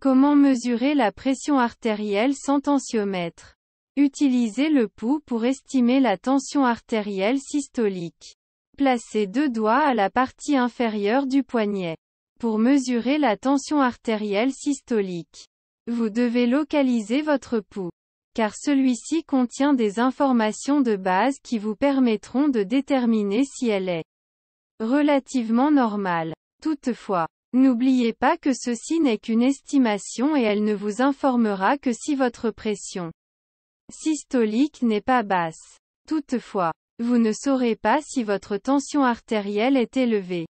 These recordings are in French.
Comment mesurer la pression artérielle sans tensiomètre Utilisez le pouls pour estimer la tension artérielle systolique. Placez deux doigts à la partie inférieure du poignet. Pour mesurer la tension artérielle systolique, vous devez localiser votre pouls, car celui-ci contient des informations de base qui vous permettront de déterminer si elle est relativement normale. Toutefois, N'oubliez pas que ceci n'est qu'une estimation et elle ne vous informera que si votre pression systolique n'est pas basse. Toutefois, vous ne saurez pas si votre tension artérielle est élevée.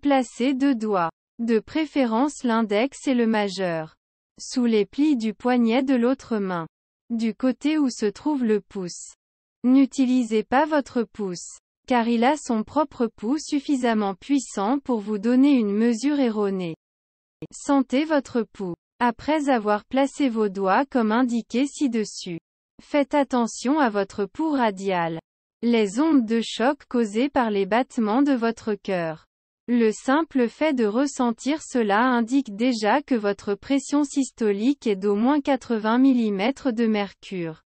Placez deux doigts, de préférence l'index et le majeur, sous les plis du poignet de l'autre main, du côté où se trouve le pouce. N'utilisez pas votre pouce car il a son propre pouls suffisamment puissant pour vous donner une mesure erronée. Sentez votre pouls. Après avoir placé vos doigts comme indiqué ci-dessus, faites attention à votre pouls radial. Les ondes de choc causées par les battements de votre cœur. Le simple fait de ressentir cela indique déjà que votre pression systolique est d'au moins 80 mm de mercure.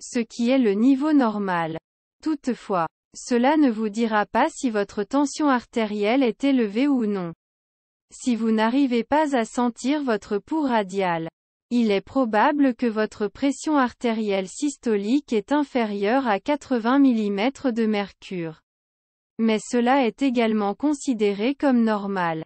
Ce qui est le niveau normal. Toutefois, cela ne vous dira pas si votre tension artérielle est élevée ou non. Si vous n'arrivez pas à sentir votre pouls radial, il est probable que votre pression artérielle systolique est inférieure à 80 mm de mercure. Mais cela est également considéré comme normal.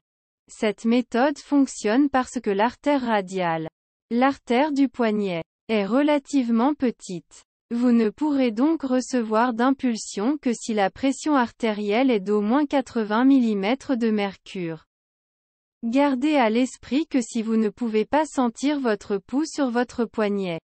Cette méthode fonctionne parce que l'artère radiale, l'artère du poignet, est relativement petite. Vous ne pourrez donc recevoir d'impulsion que si la pression artérielle est d'au moins 80 mm de mercure. Gardez à l'esprit que si vous ne pouvez pas sentir votre pouls sur votre poignet,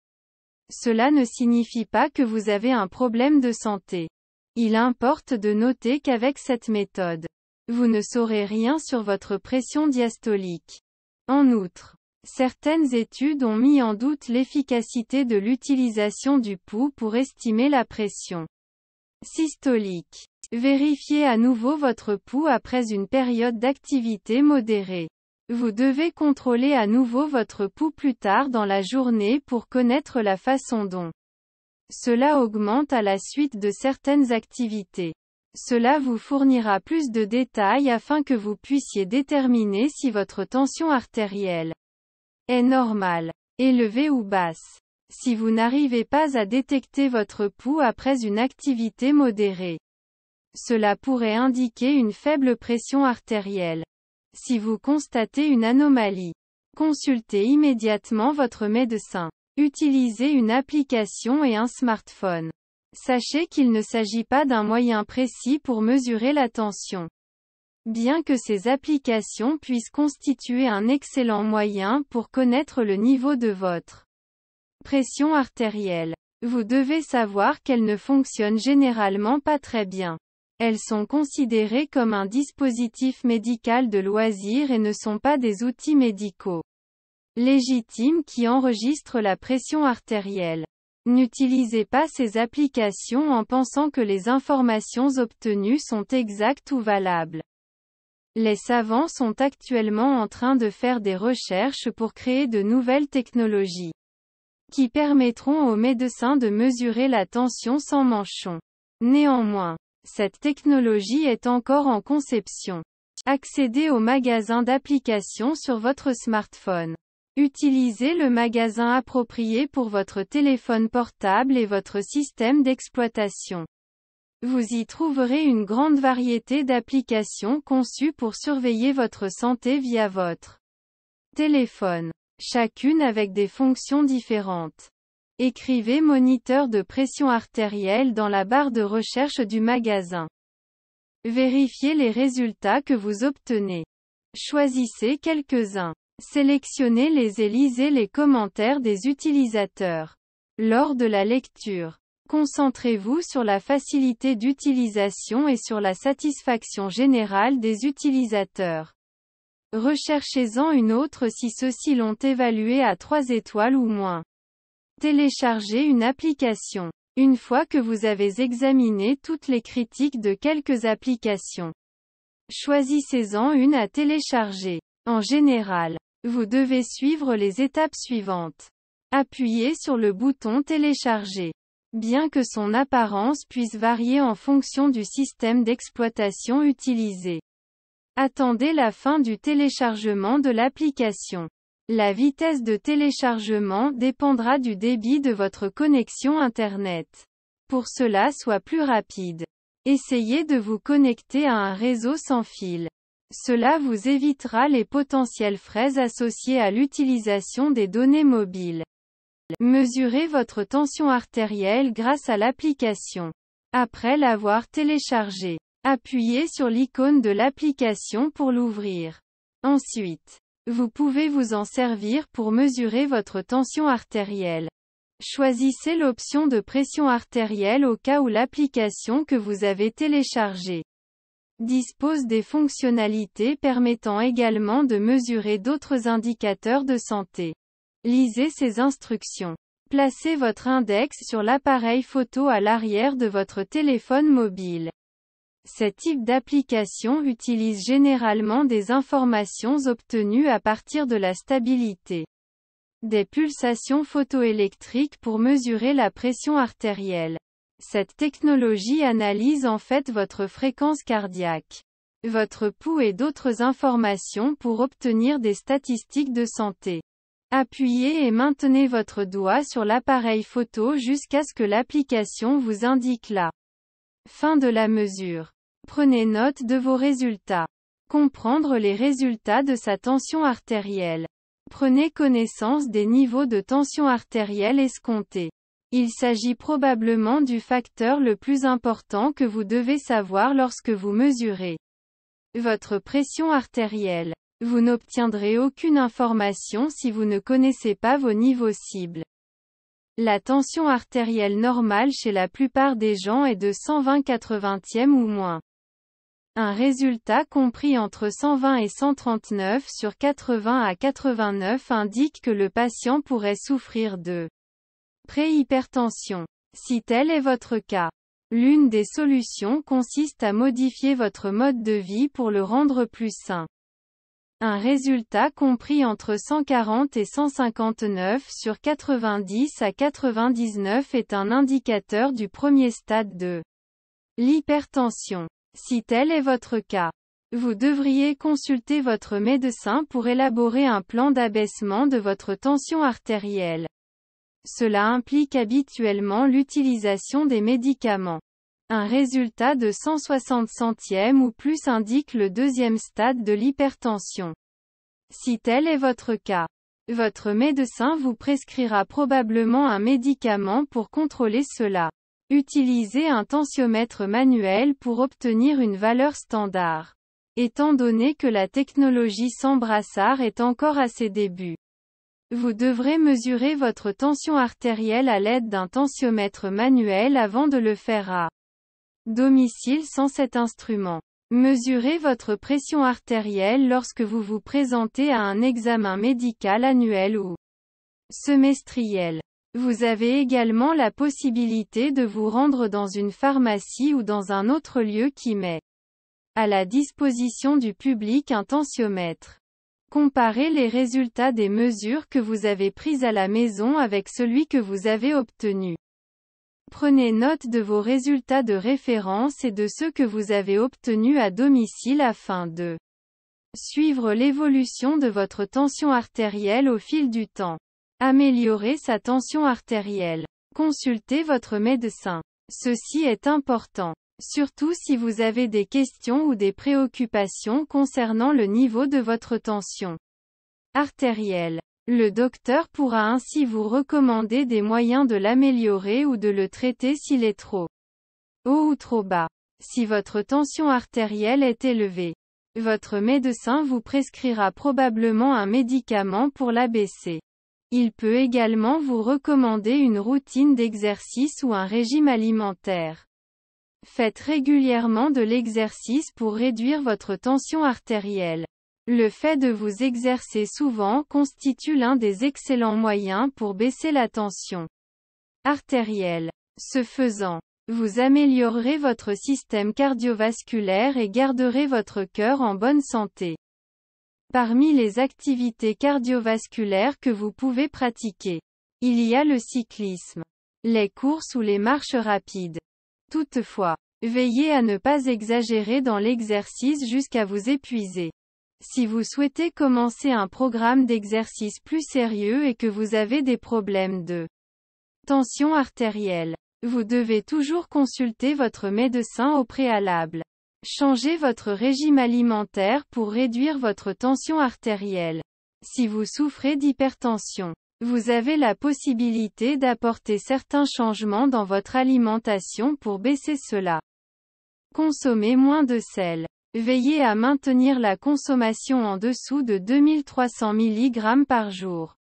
cela ne signifie pas que vous avez un problème de santé. Il importe de noter qu'avec cette méthode, vous ne saurez rien sur votre pression diastolique. En outre, Certaines études ont mis en doute l'efficacité de l'utilisation du pouls pour estimer la pression systolique. Vérifiez à nouveau votre pouls après une période d'activité modérée. Vous devez contrôler à nouveau votre pouls plus tard dans la journée pour connaître la façon dont cela augmente à la suite de certaines activités. Cela vous fournira plus de détails afin que vous puissiez déterminer si votre tension artérielle est normal. Élevé ou basse. Si vous n'arrivez pas à détecter votre pouls après une activité modérée, cela pourrait indiquer une faible pression artérielle. Si vous constatez une anomalie, consultez immédiatement votre médecin. Utilisez une application et un smartphone. Sachez qu'il ne s'agit pas d'un moyen précis pour mesurer la tension. Bien que ces applications puissent constituer un excellent moyen pour connaître le niveau de votre pression artérielle, vous devez savoir qu'elles ne fonctionnent généralement pas très bien. Elles sont considérées comme un dispositif médical de loisir et ne sont pas des outils médicaux légitimes qui enregistrent la pression artérielle. N'utilisez pas ces applications en pensant que les informations obtenues sont exactes ou valables. Les savants sont actuellement en train de faire des recherches pour créer de nouvelles technologies qui permettront aux médecins de mesurer la tension sans manchon. Néanmoins, cette technologie est encore en conception. Accédez au magasin d'applications sur votre smartphone. Utilisez le magasin approprié pour votre téléphone portable et votre système d'exploitation. Vous y trouverez une grande variété d'applications conçues pour surveiller votre santé via votre téléphone, chacune avec des fonctions différentes. Écrivez moniteur de pression artérielle dans la barre de recherche du magasin. Vérifiez les résultats que vous obtenez. Choisissez quelques-uns. Sélectionnez-les et lisez les commentaires des utilisateurs. Lors de la lecture, Concentrez-vous sur la facilité d'utilisation et sur la satisfaction générale des utilisateurs. Recherchez-en une autre si ceux-ci l'ont évaluée à 3 étoiles ou moins. Téléchargez une application. Une fois que vous avez examiné toutes les critiques de quelques applications, choisissez-en une à télécharger. En général, vous devez suivre les étapes suivantes. Appuyez sur le bouton Télécharger bien que son apparence puisse varier en fonction du système d'exploitation utilisé. Attendez la fin du téléchargement de l'application. La vitesse de téléchargement dépendra du débit de votre connexion Internet. Pour cela soit plus rapide. Essayez de vous connecter à un réseau sans fil. Cela vous évitera les potentiels frais associés à l'utilisation des données mobiles. Mesurez votre tension artérielle grâce à l'application. Après l'avoir téléchargée, appuyez sur l'icône de l'application pour l'ouvrir. Ensuite, vous pouvez vous en servir pour mesurer votre tension artérielle. Choisissez l'option de pression artérielle au cas où l'application que vous avez téléchargée dispose des fonctionnalités permettant également de mesurer d'autres indicateurs de santé. Lisez ces instructions. Placez votre index sur l'appareil photo à l'arrière de votre téléphone mobile. Ce type d'application utilise généralement des informations obtenues à partir de la stabilité des pulsations photoélectriques pour mesurer la pression artérielle. Cette technologie analyse en fait votre fréquence cardiaque, votre pouls et d'autres informations pour obtenir des statistiques de santé. Appuyez et maintenez votre doigt sur l'appareil photo jusqu'à ce que l'application vous indique la fin de la mesure. Prenez note de vos résultats. Comprendre les résultats de sa tension artérielle. Prenez connaissance des niveaux de tension artérielle escomptés. Il s'agit probablement du facteur le plus important que vous devez savoir lorsque vous mesurez votre pression artérielle. Vous n'obtiendrez aucune information si vous ne connaissez pas vos niveaux cibles. La tension artérielle normale chez la plupart des gens est de 120/80e ou moins. Un résultat compris entre 120 et 139 sur 80 à 89 indique que le patient pourrait souffrir de préhypertension. Si tel est votre cas, l'une des solutions consiste à modifier votre mode de vie pour le rendre plus sain. Un résultat compris entre 140 et 159 sur 90 à 99 est un indicateur du premier stade de l'hypertension. Si tel est votre cas, vous devriez consulter votre médecin pour élaborer un plan d'abaissement de votre tension artérielle. Cela implique habituellement l'utilisation des médicaments. Un résultat de 160 centièmes ou plus indique le deuxième stade de l'hypertension. Si tel est votre cas, votre médecin vous prescrira probablement un médicament pour contrôler cela. Utilisez un tensiomètre manuel pour obtenir une valeur standard. Étant donné que la technologie sans brassard est encore à ses débuts, vous devrez mesurer votre tension artérielle à l'aide d'un tensiomètre manuel avant de le faire à domicile sans cet instrument. Mesurez votre pression artérielle lorsque vous vous présentez à un examen médical annuel ou semestriel. Vous avez également la possibilité de vous rendre dans une pharmacie ou dans un autre lieu qui met à la disposition du public un tensiomètre. Comparez les résultats des mesures que vous avez prises à la maison avec celui que vous avez obtenu Prenez note de vos résultats de référence et de ceux que vous avez obtenus à domicile afin de suivre l'évolution de votre tension artérielle au fil du temps. Améliorer sa tension artérielle. Consultez votre médecin. Ceci est important. Surtout si vous avez des questions ou des préoccupations concernant le niveau de votre tension artérielle. Le docteur pourra ainsi vous recommander des moyens de l'améliorer ou de le traiter s'il est trop haut ou trop bas. Si votre tension artérielle est élevée, votre médecin vous prescrira probablement un médicament pour l'abaisser. Il peut également vous recommander une routine d'exercice ou un régime alimentaire. Faites régulièrement de l'exercice pour réduire votre tension artérielle. Le fait de vous exercer souvent constitue l'un des excellents moyens pour baisser la tension artérielle. Ce faisant, vous améliorerez votre système cardiovasculaire et garderez votre cœur en bonne santé. Parmi les activités cardiovasculaires que vous pouvez pratiquer, il y a le cyclisme, les courses ou les marches rapides. Toutefois, veillez à ne pas exagérer dans l'exercice jusqu'à vous épuiser. Si vous souhaitez commencer un programme d'exercice plus sérieux et que vous avez des problèmes de tension artérielle, vous devez toujours consulter votre médecin au préalable. Changez votre régime alimentaire pour réduire votre tension artérielle. Si vous souffrez d'hypertension, vous avez la possibilité d'apporter certains changements dans votre alimentation pour baisser cela. Consommez moins de sel. Veillez à maintenir la consommation en dessous de 2300 mg par jour.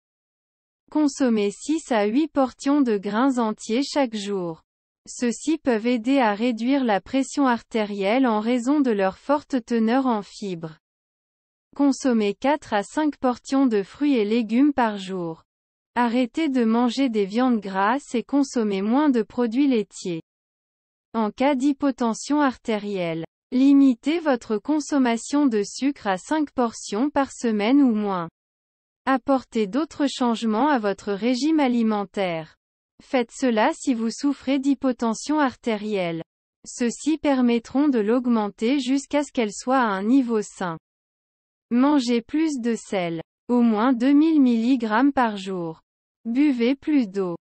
Consommez 6 à 8 portions de grains entiers chaque jour. Ceux-ci peuvent aider à réduire la pression artérielle en raison de leur forte teneur en fibres. Consommez 4 à 5 portions de fruits et légumes par jour. Arrêtez de manger des viandes grasses et consommez moins de produits laitiers. En cas d'hypotension artérielle, Limitez votre consommation de sucre à 5 portions par semaine ou moins. Apportez d'autres changements à votre régime alimentaire. Faites cela si vous souffrez d'hypotension artérielle. Ceux-ci permettront de l'augmenter jusqu'à ce qu'elle soit à un niveau sain. Mangez plus de sel. Au moins 2000 mg par jour. Buvez plus d'eau.